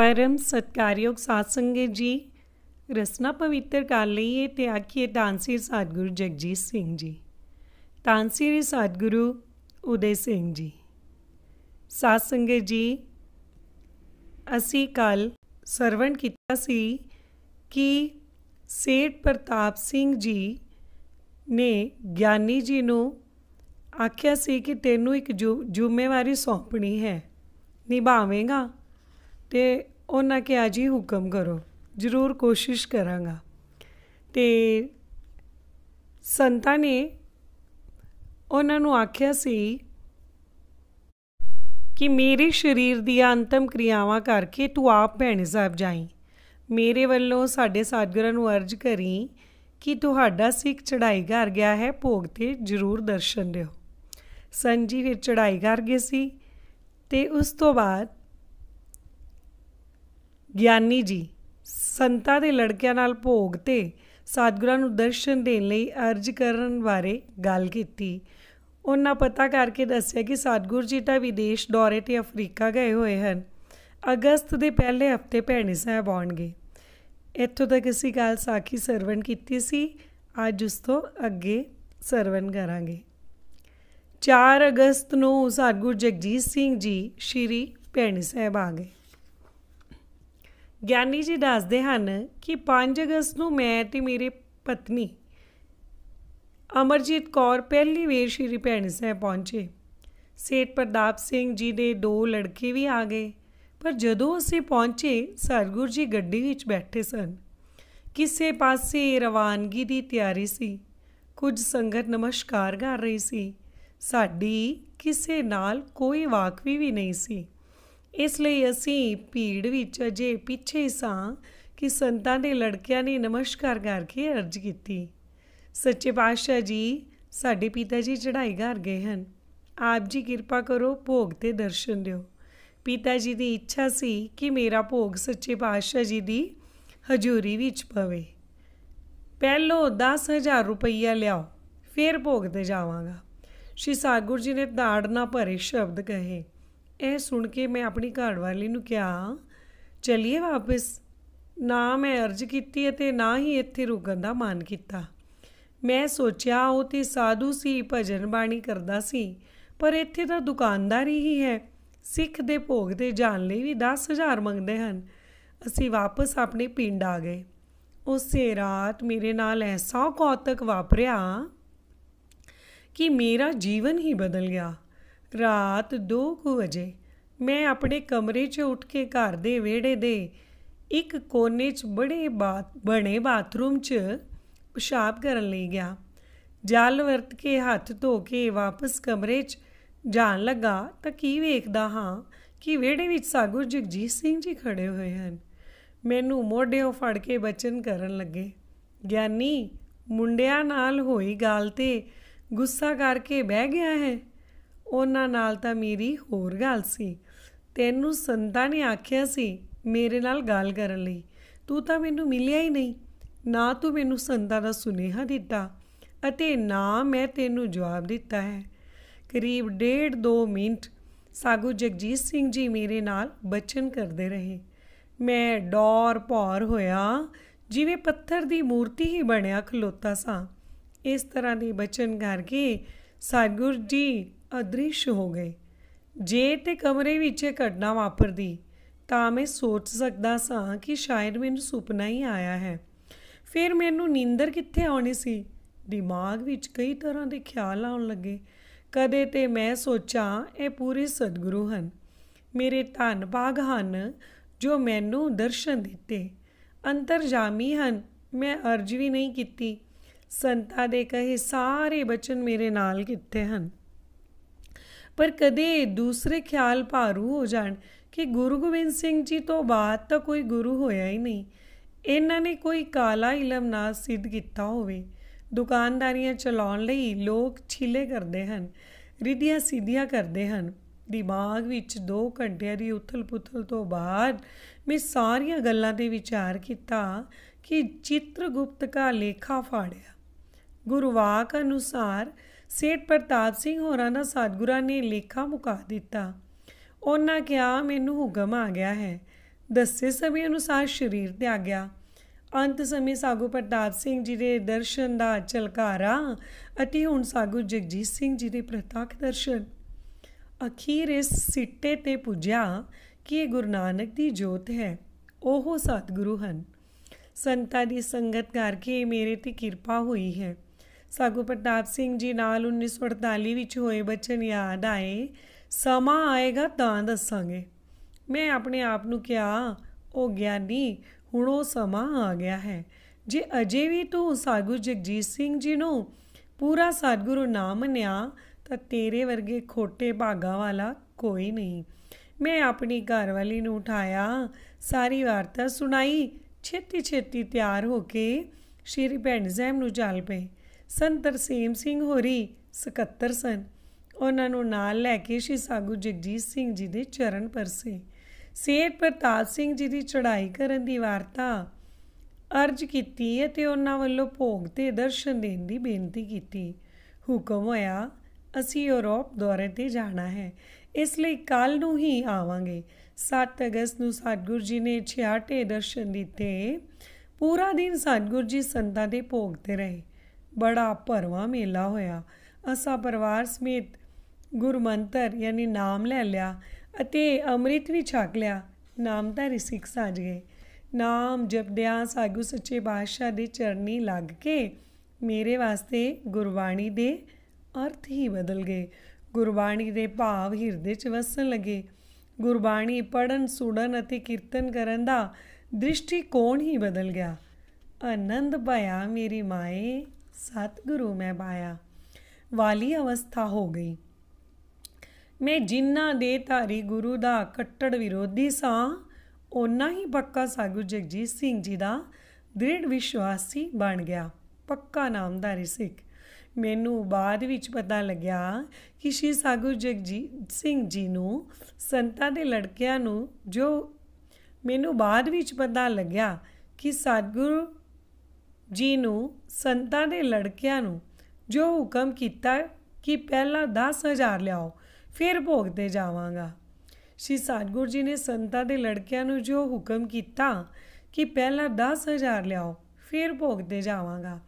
ਪਰਮ ਸਤਕਾਰਯੋਗ ਸਾਧ ਸੰਗਤ ਜੀ ਰਸਨਾ ਪਵਿੱਤਰ ਕਰ ਲਈਏ ਤੇ ਆਖੀਏ ਤਾਂਸੀ ਸਤਗੁਰੂ ਜਗਜੀਤ ਸਿੰਘ ਜੀ ਤਾਂਸੀ ਸਤਗੁਰੂ ਉਦੇ ਸਿੰਘ ਜੀ ਸਾਧ ਸੰਗਤ ਜੀ ਅਸੀਂ ਕੱਲ ਸਰਵਣ ਕੀਤਾ ਸੀ ਕਿ ਸੇਠ ਪ੍ਰਤਾਪ ਸਿੰਘ ਜੀ ਨੇ ਗਿਆਨੀ ਜੀ ਨੂੰ ਆਖਿਆ ਸੀ ਕਿ ਤੈਨੂੰ ਇੱਕ ਜ਼ਿੰਮੇਵਾਰੀ ਸੌਂਪਣੀ ਹੈ ਨਿਭਾਵੇਂਗਾ ਤੇ ਉਹਨਾਂ ਕੇ ਆਜੀ ਹੁਕਮ ਕਰੋ ਜ਼ਰੂਰ ਕੋਸ਼ਿਸ਼ ਕਰਾਂਗਾ ਤੇ ਸੰਤਾਂ ਨੇ ਉਹਨਾਂ ਨੂੰ ਆਖਿਆ ਸੀ ਕਿ ਮੇਰੇ ਸਰੀਰ ਦੀਆਂ ਅੰਤਮ ਕਿਰਿਆਵਾਂ ਕਰਕੇ ਤੂੰ ਆਪ ਭੈਣ ਸਾਹਿਬ ਜਾਈ ਮੇਰੇ ਵੱਲੋਂ ਸਾਡੇ ਸਾਧਗਰਾਂ ਨੂੰ ਅਰਜ ਕਰੀ ਕਿ ਤੁਹਾਡਾ ਸਿੱਖ ਚੜਾਈ ਘਰ ਗਿਆ ਹੈ ਭੋਗ ਤੇ ਜ਼ਰੂਰ ਦਰਸ਼ਨ ਦਿਓ ਸੰਜੀ ਫਿਰ ਚੜਾਈ ਘਰ ਗਏ ਸੀ ਤੇ ਉਸ ਤੋਂ ਬਾਅਦ ਗਿਆਨੀ ਜੀ ਸੰਤਾਂ ਦੇ ਲੜਕਿਆਂ ਨਾਲ ਭੋਗ ਤੇ ਸਤਿਗੁਰਾਂ ਨੂੰ ਦਰਸ਼ਨ ਦੇਣ ਲਈ ਅਰਜ ਕਰਨ ਬਾਰੇ ਗੱਲ ਕੀਤੀ ਉਹਨਾਂ ਪਤਾ ਕਰਕੇ ਦੱਸਿਆ ਕਿ ਸਤਿਗੁਰ ਜੀ ਤਾਂ ਵਿਦੇਸ਼ ਦੌਰੇ ਤੇ ਅਫਰੀਕਾ ਗਏ ਹੋਏ ਹਨ ਅਗਸਤ ਦੇ ਪਹਿਲੇ ਹਫਤੇ ਭੈਣੀ ਸਾਹਿਬ ਆਉਣਗੇ ਇੱਥੋਂ ਤੱਕ ਅਸੀਂ ਗੱਲ ਸਾਖੀ ਸਰਵਣ ਕੀਤੀ ਸੀ ਅੱਜ ਉਸ ਤੋਂ ਅੱਗੇ ਸਰਵਣ ਕਰਾਂਗੇ 4 ਅਗਸਤ ਨੂੰ ਸਤਿਗੁਰ ਜਗਜੀਤ ਸਿੰਘ ਜੀ ਸ਼੍ਰੀ ਭੈਣੀ ਸਾਹਿਬ ਆ ਗਏ ਗਿਆਨੀ ਜੀ ਦੱਸਦੇ ਹਨ ਕਿ 5 ਅਗਸਤ ਨੂੰ ਮੈਂ ਤੇ ਮੇਰੀ ਪਤਨੀ ਅਮਰਜੀਤ ਕੌਰ ਪਹਿਲੀ ਵੇਰ ਸ਼੍ਰੀ ਭੈਣੀ ਸਾਹਿਬ ਪਹੁੰਚੇ ਸੇਠ ਪ੍ਰਦਾਪ ਸਿੰਘ ਜੀ ਦੇ ਦੋ ਲੜਕੇ ਵੀ ਆ ਗਏ ਪਰ ਜਦੋਂ ਅਸੀਂ ਪਹੁੰਚੇ ਸਰਗੁਰ ਜੀ ਗੱਡੀ ਵਿੱਚ ਬੈਠੇ ਸਨ ਕਿਸੇ ਪਾਸੇ ਰਵਾਨਗੀ ਦੀ ਤਿਆਰੀ ਸੀ ਕੁਝ ਸੰਗਤ ਨਮਸਕਾਰ ਕਰ ਰਹੀ ਸੀ ਸਾਡੀ ਕਿਸੇ ਨਾਲ ਕੋਈ ਵਾਕਵੀ ਵੀ ਨਹੀਂ ਸੀ ਇਸ ਲਈ ਅਸੀਂ ਭੀੜ ਵਿੱਚ ਅਜੇ ਪਿੱਛੇ ਸਾਂ ਕਿ ਸੰਤਾਂ ਦੇ ਲੜਕਿਆਂ ਨੇ ਨਮਸਕਾਰ ਕਰਕੇ ਅਰਜ਼ ਕੀਤੀ ਸੱਚੇ ਪਾਤਸ਼ਾਹ ਜੀ ਸਾਡੇ ਪਿਤਾ ਜੀ ਚੜ੍ਹਾਈ ਘਰ ਗਏ ਹਨ ਆਪ ਜੀ ਕਿਰਪਾ ਕਰੋ ਭੋਗ ਤੇ ਦਰਸ਼ਨ ਦਿਓ ਪਿਤਾ ਜੀ ਦੀ ਇੱਛਾ ਸੀ ਕਿ ਮੇਰਾ ਭੋਗ ਸੱਚੇ ਪਾਤਸ਼ਾਹ ਜੀ ਦੀ ਹਜ਼ੂਰੀ ਵਿੱਚ ਪਵੇ ਪਹਿਲੋ 10000 ਰੁਪਈਆ ਲਿਆਓ ਫਿਰ ਭੋਗ ਤੇ ਜਾਵਾਂਗਾ ਸ਼੍ਰੀ ਸਾਗੁਰ ਜੀ ਨੇ ਦਾੜ ਨਾ ਭਰੇ ਸ਼ਬਦ ਕਹੇ ਇਹ ਸੁਣ ਕੇ ਮੈਂ ਆਪਣੀ ਘਰ ਵਾਲੀ ਨੂੰ ਕਿਹਾ ਚਲਿਏ ਵਾਪਸ ਨਾ ਮੈਂ ਅਰਜ਼ ਕੀਤੀ ਅਤੇ ਨਾ ਹੀ ਇੱਥੇ ਰੁਕਣ ਦਾ ਮਨ ਕੀਤਾ ਮੈਂ ਸੋਚਿਆ ਉਹ ਤੇ ਸਾਧੂ ਸੀ ਭਜਨ ਬਾਣੀ ਕਰਦਾ ਸੀ ਪਰ ਇੱਥੇ ਤਾਂ ਦੁਕਾਨਦਾਰੀ ਹੀ ਹੈ ਸਿੱਖ ਦੇ ਭੋਗ ਤੇ ਜਾਣ ਲਈ ਵੀ 10000 ਮੰਗਦੇ ਹਨ ਅਸੀਂ ਵਾਪਸ ਆਪਣੇ ਪਿੰਡ ਆ ਗਏ ਉਸੇ ਰਾਤ ਮੇਰੇ ਨਾਲ ਐਸਾ ਕੌਤਕ ਵਾਪਰਿਆ ਕਿ ਮੇਰਾ ਜੀਵਨ ਹੀ ਬਦਲ ਗਿਆ ਰਾਤ 2:00 ਵਜੇ ਮੈਂ ਆਪਣੇ ਕਮਰੇ 'ਚ ਉੱਠ ਕੇ ਘਰ ਦੇ ਵਿਹੜੇ ਦੇ ਇੱਕ ਕੋਨੇ 'ਚ ਬੜੇ ਬਾਤ ਬਣੇ ਬਾਥਰੂਮ 'ਚ ਪਿਸ਼ਾਬ ਕਰਨ ਲਈ ਗਿਆ ਜਲ ਵਰਤ ਕੇ ਹੱਥ ਧੋ ਕੇ ਵਾਪਸ ਕਮਰੇ 'ਚ ਜਾਣ ਲੱਗਾ ਤਾਂ ਕੀ ਵੇਖਦਾ ਹਾਂ ਕਿ ਵਿਹੜੇ ਵਿੱਚ ਸਾਗੁਰ ਜਗਜੀਤ ਸਿੰਘ ਜੀ ਖੜੇ ਹੋਏ ਹਨ ਮੈਨੂੰ ਮੋਢਿਓਂ ਫੜ ਕੇ ਬਚਨ ਕਰਨ ਲੱਗੇ ਗਿਆਨੀ ਮੁੰਡਿਆਂ ਨਾਲ ਹੋਈ ਗੱਲ ਤੇ ਗੁੱਸਾ ਕਰਕੇ ਬਹਿ ਗਿਆ ਹੈ ਉਹਨਾਂ ਨਾਲ ਤਾਂ ਮੇਰੀ ਹੋਰ ਗੱਲ ਸੀ ਤੈਨੂੰ ਸੰਤਾ ਨੇ ਆਖਿਆ ਸੀ ਮੇਰੇ ਨਾਲ ਗੱਲ ਕਰਨ ਲਈ ਤੂੰ ਤਾਂ ਮੈਨੂੰ ਮਿਲਿਆ ਹੀ ਨਹੀਂ ਨਾ ਤੂੰ ਮੈਨੂੰ ਸੰਤਾ ਦਾ ਸੁਨੇਹਾ ਦਿੱਤਾ ਅਤੇ ਨਾ ਮੈਂ ਤੈਨੂੰ ਜਵਾਬ ਦਿੱਤਾ ਹੈ ਕਰੀਬ ਡੇਢ 2 ਮਿੰਟ ਸਾਗੂ ਜਗਜੀਤ ਸਿੰਘ ਜੀ ਮੇਰੇ ਨਾਲ ਬਚਨ ਕਰਦੇ ਰਹੇ ਮੈਂ ਡੋਰ ਭੌਰ ਹੋਇਆ ਜਿਵੇਂ ਪੱਥਰ ਦੀ ਮੂਰਤੀ ਹੀ ਬਣਿਆ ਖਲੋਤਾ ਸਾਂ ਇਸ ਤਰ੍ਹਾਂ ਦੇ ਬਚਨ ਕਰਕੇ ਸਾਗੁਰ ਜੀ ਅਦ੍ਰਿਸ਼ ਹੋ ਗਏ ਜੇ ਤੇ ਕਮਰੇ ਵਿੱਚ ਇਹ ਘਟਨਾ ਵਾਪਰਦੀ ਤਾਂ ਮੈਂ ਸੋਚ ਸਕਦਾ ਸਾਂ ਕਿ ਸ਼ਾਇਦ ਮੈਨੂੰ ਸੁਪਨਾ ਹੀ ਆਇਆ ਹੈ ਫਿਰ ਮੈਨੂੰ ਨੀਂਦਰ ਕਿੱਥੇ ਆਉਣੀ ਸੀ ਦਿਮਾਗ ਵਿੱਚ ਕਈ ਤਰ੍ਹਾਂ ਦੇ ਖਿਆਲ ਆਉਣ ਲੱਗੇ ਕਦੇ ਤੇ ਮੈਂ ਸੋਚਾਂ ਇਹ ਪੂਰੇ ਸਤਿਗੁਰੂ ਹਨ ਮੇਰੇ ਧੰਨ ਭਾਗ ਹਨ ਜੋ ਮੈਨੂੰ ਦਰਸ਼ਨ ਦਿੱਤੇ ਅੰਤਰਜਾਮੀ ਹਨ ਮੈਂ ਅਰਜ ਵੀ ਨਹੀਂ ਕੀਤੀ ਸੰਤਾ ਦੇ ਕਹੇ ਸਾਰੇ ਬਚਨ ਮੇਰੇ ਨਾਲ ਕਿੱਥੇ ਹਨ ਪਰ ਕਦੇ ਦੂਸਰੇ ਖਿਆਲ ਭਾਰੂ ਹੋ ਜਾਣ ਕਿ ਗੁਰੂ ਗੋਬਿੰਦ ਸਿੰਘ ਜੀ ਤੋਂ ਬਾਅਦ ਤਾਂ ਕੋਈ ਗੁਰੂ ਹੋਇਆ ਹੀ ਨਹੀਂ ਇਹਨਾਂ ਨੇ ਕੋਈ ਕਾਲਾ ਇਲਮ ਨਾ ਸਿੱਧ ਕੀਤਾ ਹੋਵੇ ਦੁਕਾਨਦਾਰੀਆਂ ਚਲਾਉਣ ਲਈ ਲੋਕ ਛਿਲੇ ਕਰਦੇ ਹਨ ਰਿਧੀਆਂ ਸਿੱਧੀਆਂ ਕਰਦੇ ਹਨ ਦਿਮਾਗ ਵਿੱਚ 2 ਘੰਟਿਆਂ ਦੀ ਉਥਲ-ਪੁਥਲ ਤੋਂ ਬਾਅਦ ਮੈਂ ਸਾਰੀਆਂ ਗੱਲਾਂ ਦੇ ਵਿਚਾਰ ਕੀਤਾ ਕਿ ਚਿੱਤਰਗੁਪਤ ਦਾ ਲੇਖਾ ਫਾੜਿਆ ਗੁਰਵਾਕ ਅਨੁਸਾਰ ਸੇਠ ਪ੍ਰਤਾਪ ਸਿੰਘ ਹੋਰਾਂ ਦਾ ਸਤਗੁਰਾਂ ਨੇ ਲੇਖਾ ਮੁਕਾ ਦਿੱਤਾ ਉਹਨਾਂ ਕਿਹਾ ਮੈਨੂੰ ਹੁਕਮ ਆ ਗਿਆ ਹੈ ਦੱਸੇ ਸਮੇਂ ਅਨੁਸਾਰ ਸ਼ਰੀਰ ਤੇ ਆ ਗਿਆ ਅੰਤ ਸਮੇਂ ਸਾਗੂ ਪ੍ਰਤਾਪ ਸਿੰਘ ਜੀ ਦੇ ਦਰਸ਼ਨ ਦਾ ਚਲਕਾਰਾ ਅਤੇ ਹੁਣ ਸਾਗੂ ਜਗਜੀਤ ਸਿੰਘ ਜੀ ਦੇ ਪ੍ਰਤੱਖ ਦਰਸ਼ਨ ਅਖੀਰ ਇਸ ਸਿੱਟੇ ਤੇ ਪੁੱਜਿਆ ਕਿ ਇਹ ਗੁਰੂ ਨਾਨਕ ਦੀ ਜੋਤ ਹੈ ਉਹੋ ਸਤਿਗੁਰੂ ਹਨ ਸੰਤਾਂ ਦੀ ਸੰਗਤ ਕਰਕੇ ਮੇਰੇ ਤੇ ਕਿਰਪਾ ਹੋਈ ਹੈ ਸਾਗੂ ਪ੍ਰਤਾਪ ਸਿੰਘ ਜੀ ਨਾਲ 1948 ਵਿੱਚ ਹੋਏ ਬਚਨ ਯਾਦ ਆਏ ਸਮਾਂ ਆਏਗਾ ਤਾਂ ਦੱਸਾਂਗੇ ਮੈਂ ਆਪਣੇ ਆਪ ਨੂੰ ਕਿਹਾ ਉਹ ਗਿਆਨੀ ਹੁਣ ਉਹ ਸਮਾਂ ਆ ਗਿਆ ਹੈ ਜੇ ਅਜੇ ਵੀ ਤੂੰ ਸਾਗੂ ਜਗਜੀਤ ਸਿੰਘ ਜੀ ਨੂੰ ਪੂਰਾ ਸਤਿਗੁਰੂ ਨਾਮ ਮੰਨਿਆ ਤਾਂ ਤੇਰੇ ਵਰਗੇ ਖੋਟੇ ਭਾਗਾ ਵਾਲਾ ਕੋਈ ਨਹੀਂ ਮੈਂ ਆਪਣੀ ਘਰਵਾਲੀ ਨੂੰ ਉਠਾਇਆ ਸਾਰੀ ਵਾਰਤਾ ਸੁਣਾਈ ਛੇਤੀ ਛੇਤੀ ਤਿਆਰ ਹੋ ਕੇ ਸ਼੍ਰੀ ਭੈਣ ਜੈਮ ਨੂੰ ਚੱਲ ਪਏ ਸੰਤ ਤਰਸੇਮ ਸਿੰਘ ਹੋਰੀ ਸਕੱਤਰ ਸਨ ਉਹਨਾਂ ਨੂੰ ਨਾਲ ਲੈ ਕੇ ਸ਼੍ਰੀ ਸਾਗੂ ਜਗਜੀਤ ਸਿੰਘ ਜੀ ਦੇ ਚਰਨ ਪਰਸੇ ਸੇਠ ਪ੍ਰਤਾਪ ਸਿੰਘ ਜੀ ਦੀ ਚੜ੍ਹਾਈ ਕਰਨ ਦੀ ਵਾਰਤਾ ਅਰਜ ਕੀਤੀ ਅਤੇ ਉਹਨਾਂ ਵੱਲੋਂ ਭੋਗ ਤੇ ਦਰਸ਼ਨ ਦੇਣ ਦੀ ਬੇਨਤੀ ਕੀਤੀ ਹੁਕਮ ਹੋਇਆ ਅਸੀਂ ਯੂਰਪ ਦੌਰੇ ਤੇ ਜਾਣਾ ਹੈ ਇਸ ਲਈ ਕੱਲ ਨੂੰ ਹੀ ਆਵਾਂਗੇ 7 ਅਗਸਤ ਨੂੰ ਸਤਗੁਰੂ ਜੀ ਨੇ 68 ਦਰਸ਼ਨ ਦਿੱਤੇ ਪੂਰਾ ਦਿਨ ਸਤਗੁਰੂ ਜੀ ਸੰਤਾਂ ਦੇ ਭੋਗ ਤੇ ਰਹੇ ਬੜਾ ਭਰਵਾ ਮੇਲਾ ਹੋਇਆ ਅਸਾ ਪਰਿਵਾਰ ਸਮੇਤ ਗੁਰਮੰਤਰ ਯਾਨੀ ਨਾਮ ਲੈ ਲਿਆ ਅਤੇ ਅੰਮ੍ਰਿਤ ਵੀ ਛਕ ਲਿਆ ਨਾਮਧਾਰੀ ਸਿੱਖ ਸਾਜ ਗਏ ਨਾਮ ਜਪਦਿਆਂ ਸਾਗੂ ਸੱਚੇ ਬਾਦਸ਼ਾਹ ਦੇ ਚਰਨੀ ਲੱਗ ਕੇ ਮੇਰੇ ਵਾਸਤੇ ਗੁਰਬਾਣੀ ਦੇ ਅਰਥ ਹੀ ਬਦਲ ਗਏ ਗੁਰਬਾਣੀ ਦੇ ਭਾਵ ਹਿਰਦੇ 'ਚ ਵਸਣ ਲੱਗੇ ਗੁਰਬਾਣੀ ਪੜਨ ਸੁਣਨ ਅਤੇ ਕੀਰਤਨ ਕਰਨ ਦਾ ਦ੍ਰਿਸ਼ਟੀਕੋਣ ਹੀ ਬਦਲ ਗਿਆ ਆਨੰਦ ਭਇਆ ਮੇਰੀ ਮਾਏ ਸਤਿਗੁਰੂ ਮੈਂ ਬਾਇਆ ਵਾਲੀ ਅਵਸਥਾ ਹੋ ਗਈ ਮੈਂ ਜਿੰਨਾ ਦੇ ਧਾਰੀ ਗੁਰੂ ਦਾ ਕੱਟੜ ਵਿਰੋਧੀ ਸਾਂ ਉਹਨਾਂ ਹੀ ਪੱਕਾ ਸਾਗੁਰ ਜਗਜੀਤ ਸਿੰਘ ਜੀ ਦਾ ਦ੍ਰਿੜ ਵਿਸ਼ਵਾਸੀ ਬਣ ਗਿਆ ਪੱਕਾ ਨਾਮਦਾਰੀ ਸਿੱਖ ਮੈਨੂੰ ਬਾਅਦ ਵਿੱਚ ਪਤਾ ਲੱਗਿਆ ਕਿ ਸ਼੍ਰੀ ਸਾਗੁਰ ਜਗਜੀਤ ਸਿੰਘ ਜੀ ਨੂੰ ਸੰਤਾਂ ਦੇ ਲੜਕਿਆਂ ਨੂੰ ਜੋ ਮੈਨੂੰ ਬਾਅਦ ਵਿੱਚ ਪਤਾ ਲੱਗਿਆ ਕਿ ਸਤਗੁਰੂ ਜੀ ਨੂੰ ਸੰਤਾਂ ਦੇ ਲੜਕਿਆਂ ਨੂੰ ਜੋ ਹੁਕਮ ਕੀਤਾ ਕਿ ਪਹਿਲਾਂ 10000 ਲਿਆਓ ਫਿਰ ਭੋਗਦੇ ਜਾਵਾਂਗਾ ਸ਼੍ਰੀ ਸਤਗੁਰ ਜੀ ਨੇ ਸੰਤਾਂ ਦੇ ਲੜਕਿਆਂ ਨੂੰ ਜੋ ਹੁਕਮ ਕੀਤਾ ਕਿ ਪਹਿਲਾਂ 10000 ਲਿਆਓ ਫਿਰ ਭੋਗਦੇ ਜਾਵਾਂਗਾ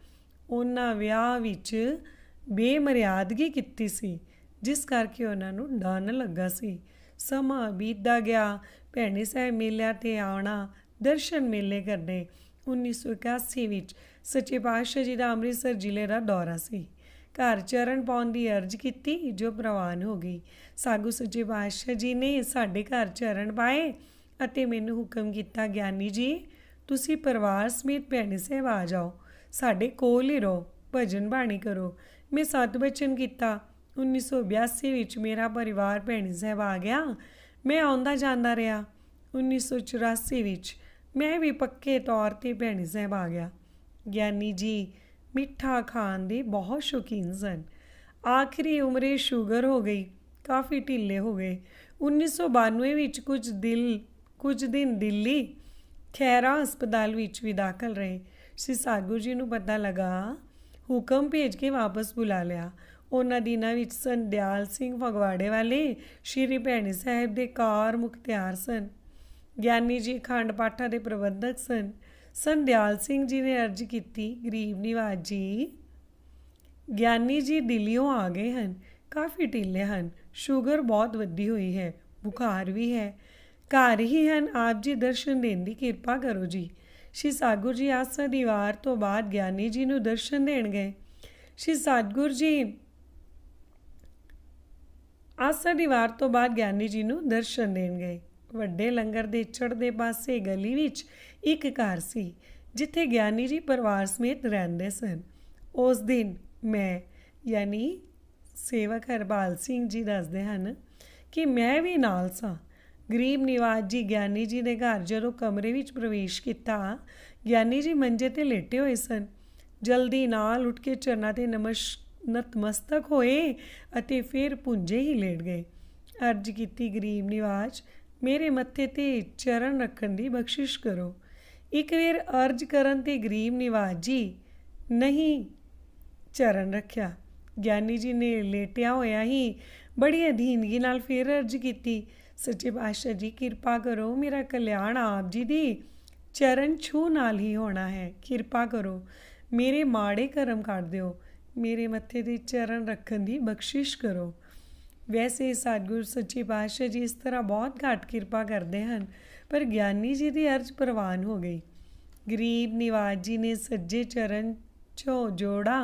ਉਹਨਾਂ ਵਿਆਹ ਵਿੱਚ ਬੇਮਰਿਆਦਗੀ ਕੀਤੀ ਸੀ ਜਿਸ ਕਰਕੇ ਉਹਨਾਂ ਨੂੰ ਡਨ ਲੱਗਾ ਸੀ ਸਮਾਂ ਬੀਤਦਾ ਗਿਆ ਭੈਣੀ ਸਾਹਿਬ ਮੇਲੇ ਤੇ ਆਉਣਾ ਦਰਸ਼ਨ ਮੇਲੇ ਕਰਨੇ 1981 ਵਿੱਚ ਸੱਚੇ ਪਾਤਸ਼ਾਹ ਜੀ ਦਾ ਅੰਮ੍ਰਿਤਸਰ ਜ਼ਿਲ੍ਹੇ ਦਾ ਦੌਰਾ ਸੀ ਘਰ ਚਰਨ ਪਾਉਣ ਦੀ ਅਰਜ਼ ਕੀਤੀ ਜੋ ਪ੍ਰਵਾਨ ਹੋ ਗਈ ਸਾਗੂ ਸੱਚੇ ਪਾਤਸ਼ਾਹ ਜੀ ਨੇ ਸਾਡੇ ਘਰ ਚਰਨ ਪਾਏ ਅਤੇ ਮੈਨੂੰ ਹੁਕਮ ਕੀਤਾ ਗਿਆਨੀ ਜੀ ਤੁਸੀਂ ਪਰਿਵਾਰ ਸਮੇਤ ਭੈਣੇ ਸੇ ਆ ਜਾਓ ਸਾਡੇ ਕੋਲ ਹੀ ਰਹੋ ਭਜਨ ਬਾਣੀ ਕਰੋ ਮੈਂ ਸਤਿਵਚਨ ਕੀਤਾ 1982 ਵਿੱਚ ਮੇਰਾ ਪਰਿਵਾਰ ਭੈਣੀ ਸੇ ਆ ਗਿਆ ਮੈਂ ਆਉਂਦਾ ਜਾਂਦਾ ਰਿਹਾ 1984 ਵਿੱਚ ਮੈਂ ਵੀ ਪੱਕੇ ਤੌਰ ਤੇ ਭੈਣੀ ਸਾਹਿਬ ਆ ਗਿਆ ਗਿਆਨੀ ਜੀ ਮਿੱਠਾ ਖਾਣ ਦੇ ਬਹੁਤ ਸ਼ੌਕੀਨ ਸਨ ਆਖਰੀ ਉਮਰੇ ਸ਼ੂਗਰ ਹੋ ਗਈ ਕਾਫੀ ਢਿੱਲੇ ਹੋ ਗਏ 1992 ਵਿੱਚ ਕੁਝ ਦਿਲ ਕੁਝ ਦਿਨ ਦਿੱਲੀ ਖੈਰਾ ਹਸਪਤਾਲ ਵਿੱਚ ਵੀ ਦਾਖਲ ਰਹੇ ਸ੍ਰੀ ਸਾਗੂ ਜੀ ਨੂੰ ਪਤਾ ਲਗਾ ਹੁਕਮ ਭੇਜ ਕੇ ਵਾਪਸ ਬੁਲਾ ਲਿਆ ਉਹਨਾਂ ਦਿਨਾਂ ਵਿੱਚ ਸੰਦਿਆਲ ਸਿੰਘ ਫਗਵਾੜੇ ਵਾਲੇ ਸ਼੍ਰੀ ਭੈਣੀ ਸਾਹਿਬ ਦੇ ਕਾਰ ਮੁਖਤਿਆਰ ਸਨ ਗਿਆਨੀ ਜੀ ਖੰਡ ਪਾਠਾਂ ਦੇ ਪ੍ਰਬੰਧਕ ਸਨ ਸੰਧਿਆਲ ਸਿੰਘ ਜੀ ਨੇ ਅਰਜ਼ ਕੀਤੀ ਗਰੀਬ ਨਿਵਾਜ ਜੀ ਗਿਆਨੀ ਜੀ ਦਿੱਲੀੋਂ ਆ ਗਏ ਹਨ ਕਾਫੀ ਢਿੱਲੇ ਹਨ ਸ਼ੂਗਰ ਬਹੁਤ ਵੱਧੀ ਹੋਈ ਹੈ ਬੁਖਾਰ ਵੀ ਹੈ ਘਰ ਹੀ ਹਨ ਆਪ ਜੀ ਦਰਸ਼ਨ ਦੇਣ ਦੀ ਕਿਰਪਾ ਕਰੋ ਜੀ ਸ਼੍ਰੀ ਸਾਗੁਰ ਜੀ ਆਸ ਦੀਵਾਰ ਤੋਂ ਬਾਅਦ ਗਿਆਨੀ ਜੀ ਨੂੰ ਦਰਸ਼ਨ ਦੇਣ ਗਏ ਸ਼੍ਰੀ ਸਾਧਗੁਰ ਜੀ ਆਸ ਦੀਵਾਰ ਤੋਂ ਬਾਅਦ ਗਿਆਨੀ ਜੀ ਨੂੰ ਦਰਸ਼ਨ ਦੇਣ ਗਏ ਵੱਡੇ ਲੰਗਰ ਦੇ ਚੜ੍ਹਦੇ ਪਾਸੇ ਗਲੀ ਵਿੱਚ ਇੱਕ ਘਰ ਸੀ ਜਿੱਥੇ ਗਿਆਨੀ ਜੀ ਪਰਿਵਾਰ ਸਮੇਤ ਰਹਿੰਦੇ ਸਨ ਉਸ ਦਿਨ ਮੈਂ ਯਾਨੀ ਸੇਵਕ ਹਰਬਾਲ ਸਿੰਘ ਜੀ ਦੱਸਦੇ ਹਨ ਕਿ ਮੈਂ ਵੀ ਨਾਲ ਸਾਂ ਗਰੀਬ ਨਿਵਾਜ ਜੀ ਗਿਆਨੀ ਜੀ ਦੇ ਘਰ ਜਦੋਂ ਕਮਰੇ ਵਿੱਚ ਪ੍ਰਵੇਸ਼ ਕੀਤਾ ਗਿਆਨੀ ਜੀ ਮੰਜੇ ਤੇ ਲੇਟੇ ਹੋਏ ਸਨ ਜਲਦੀ ਨਾਲ ਉੱਠ ਕੇ ਚਰਨਾਂ ਤੇ ਨਮਸ਼ ਨਤਮਸਤਕ ਹੋਏ ਅਤੇ ਫਿਰ ਪੁੰਜੇ ਹੀ ਲੇਟ ਗਏ ਅਰਜ ਕੀਤੀ ਗਰੀਬ ਨਿਵਾਜ ਮੇਰੇ ਮੱਥੇ ਤੇ ਚਰਨ ਰੱਖਣ ਦੀ ਬਖਸ਼ਿਸ਼ ਕਰੋ ਇੱਕ ਵੇਰ ਅਰਜ ਕਰਨ ਤੇ ਗਰੀਬ ਨਿਵਾਜ ਜੀ ਨਹੀਂ ਚਰਨ ਰੱਖਿਆ ਗਿਆਨੀ ਜੀ ਨੇ ਲੇਟਿਆ ਹੋਇਆ ਹੀ ਬੜੀ ਅਧੀਨਗੀ ਨਾਲ ਫੇਰ ਅਰਜ ਕੀਤੀ ਸੱਚੇ ਪਾਤਸ਼ਾਹ ਜੀ ਕਿਰਪਾ ਕਰੋ ਮੇਰਾ ਕਲਿਆਣ ਆਪ ਜੀ ਦੀ ਚਰਨ ਛੂ ਨਾਲ ਹੀ ਹੋਣਾ ਹੈ ਕਿਰਪਾ ਕਰੋ ਮੇਰੇ ਮਾੜੇ ਕਰਮ ਕੱਢ ਦਿਓ ਮੇਰੇ ਮੱਥੇ ਦੇ ਚਰਨ ਰੱਖਣ ਦੀ ਬਖਸ਼ਿਸ਼ ਕਰੋ ਵੈਸੇ ਸਤਗੁਰ ਸੱਚੇ ਪਾਤਸ਼ਾਹ ਜੀ ਇਸ ਤਰ੍ਹਾਂ ਬਹੁਤ ਘੱਟ ਕਿਰਪਾ ਕਰਦੇ ਹਨ ਪਰ ਗਿਆਨੀ ਜੀ ਦੀ ਅਰਜ਼ ਪ੍ਰਵਾਨ ਹੋ ਗਈ ਗਰੀਬ ਨਿਵਾਜ ਜੀ ਨੇ ਸੱਜੇ ਚਰਨ ਚੋ ਜੋੜਾ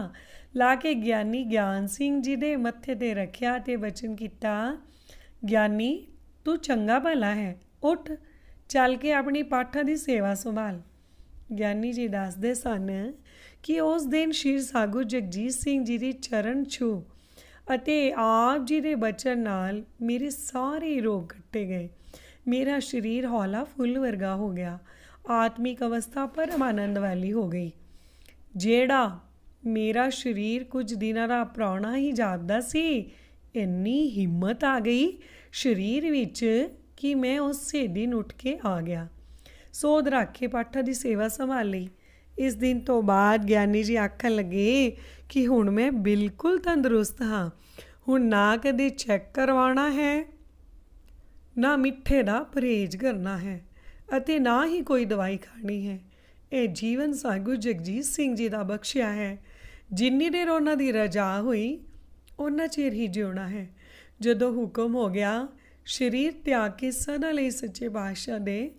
ਲਾ ਕੇ ਗਿਆਨੀ ਗਿਆਨ ਸਿੰਘ ਜੀ ਦੇ ਮੱਥੇ ਤੇ ਰੱਖਿਆ ਤੇ ਬਚਨ ਕੀਤਾ ਗਿਆਨੀ ਤੂੰ ਚੰਗਾ ਭਲਾ ਹੈ ਉੱਠ ਚੱਲ ਕੇ ਆਪਣੀ ਪਾਠਾਂ ਦੀ ਸੇਵਾ ਸੰਭਾਲ ਗਿਆਨੀ ਜੀ ਦੱਸਦੇ ਸਨ ਕਿ ਉਸ ਦਿਨ ਸ਼ੀਰ ਸਾਗੂ ਜਗਜੀਤ ਸਿੰਘ ਜੀ ਦੀ ਚਰਨ ਛੂ ਅਤੇ ਆਪ ਜੀ ਦੇ ਬਚਨ ਨਾਲ ਮੇਰੇ ਸਾਰੇ ਰੋਗ ਘਟੇ ਗਏ ਮੇਰਾ ਸਰੀਰ ਹੌਲਾ ਫੁੱਲ ਵਰਗਾ ਹੋ ਗਿਆ ਆਤਮਿਕ ਅਵਸਥਾ ਪਰਮਾਨੰਦ ਵਾਲੀ ਹੋ ਗਈ ਜਿਹੜਾ ਮੇਰਾ ਸਰੀਰ ਕੁਝ ਦਿਨਾਂ ਦਾ ਪ੍ਰਾਣਾ ਹੀ ਜਾਪਦਾ ਸੀ ਇੰਨੀ ਹਿੰਮਤ ਆ ਗਈ ਸਰੀਰ ਵਿੱਚ ਕਿ ਮੈਂ ਉਸੇ ਦਿਨ ਉੱਠ ਕੇ ਆ ਗਿਆ ਸੋਧ ਰੱਖੇ ਪਾਠਾ ਦੀ ਸੇਵਾ ਸੰਭਾਲੀ ਇਸ ਦਿਨ ਤੋਂ ਬਾਅਦ ਗਿਆਨੀ ਜੀ ਆਖਣ ਲੱਗੇ ਕਿ ਹੁਣ ਮੈਂ ਬਿਲਕੁਲ ਤੰਦਰੁਸਤ ਹਾਂ ਹੁਣ ਨਾ ਕਦੇ ਚੈੱਕ ਕਰਵਾਉਣਾ ਹੈ ਨਾ ਮਿੱਠੇ ਦਾ ਪਰਹੇਜ਼ ਕਰਨਾ ਹੈ ਅਤੇ ਨਾ ਹੀ ਕੋਈ ਦਵਾਈ ਖਾਣੀ ਹੈ ਇਹ ਜੀਵਨ ਸਾਗੂ ਜਗਜੀਤ ਸਿੰਘ ਜੀ ਦਾ ਬਖਸ਼ਿਆ ਹੈ ਜਿੰਨੀ ਦੇਰ ਉਹਨਾਂ ਦੀ ਰਜਾ ਹੋਈ ਉਹਨਾਂ ਚਿਰ ਹੀ ਜਿਉਣਾ ਹੈ ਜਦੋਂ ਹੁਕਮ ਹੋ ਗਿਆ ਸਰੀਰ ਤਿਆਗ ਕੇ ਸਦਾ ਲਈ ਸੱਚੇ ਬਾਦਸ਼ਾਹ ਦੇ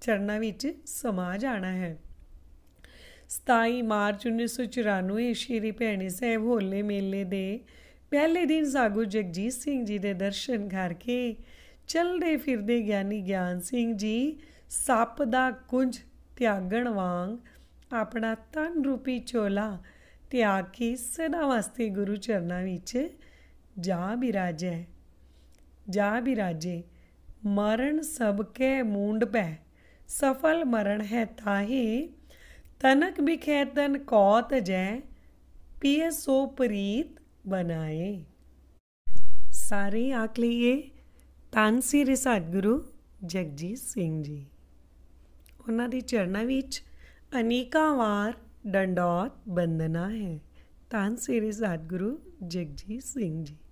ਚਰਨਾਂ ਵਿੱਚ ਸਮਾ ਜਾਣਾ ਹੈ 27 ਮਾਰਚ 1994 ਸ਼੍ਰੀ ਭੈਣੀ ਸਾਹਿਬ ਹੋਲੇ ਮੇਲੇ ਦੇ ਪਹਿਲੇ ਦਿਨ ਸਾਗੂ ਜਗਜੀਤ ਸਿੰਘ ਜੀ ਦੇ ਦਰਸ਼ਨ ਕਰਕੇ ਚਲਦੇ ਫਿਰਦੇ ਗਿਆਨੀ ਗਿਆਨ ਸਿੰਘ ਜੀ ਸੱਪ ਦਾ ਕੁੰਝ ਤਿਆਗਣ ਵਾਂਗ ਆਪਣਾ ਤਨ ਰੂਪੀ ਚੋਲਾ ਤਿਆਗ ਕੇ ਸਦਾ ਵਾਸਤੇ ਗੁਰੂ ਚਰਨਾਂ ਵਿੱਚ ਜਾ ਬਿਰਾਜੈ ਜਾ ਬਿਰਾਜੇ ਮਰਨ ਸਭ ਕੇ ਮੂੰਡ ਪੈ ਸਫਲ ਮਰਨ ਹੈ ਤਾਹੀ ਤਨਕ ਬਿਖੇਰ ਤਨ ਕੌਤ ਜੈ ਪੀਏ ਪ੍ਰੀਤ ਬਨਾਏ ਸਾਰੇ ਆਖ ਲਈਏ ਤਾਨਸੀ ਰਿਸਤ ਗੁਰੂ ਜਗਜੀਤ ਸਿੰਘ ਜੀ ਉਹਨਾਂ ਦੀ ਚਰਨਾਂ ਵਿੱਚ ਅਨੇਕਾਂ ਵਾਰ ਡੰਡੋਤ ਬੰਦਨਾ ਹੈ ਤਾਨਸੀ ਰਿਸਤ ਗੁਰੂ ਜਗਜੀਤ ਸਿੰਘ ਜੀ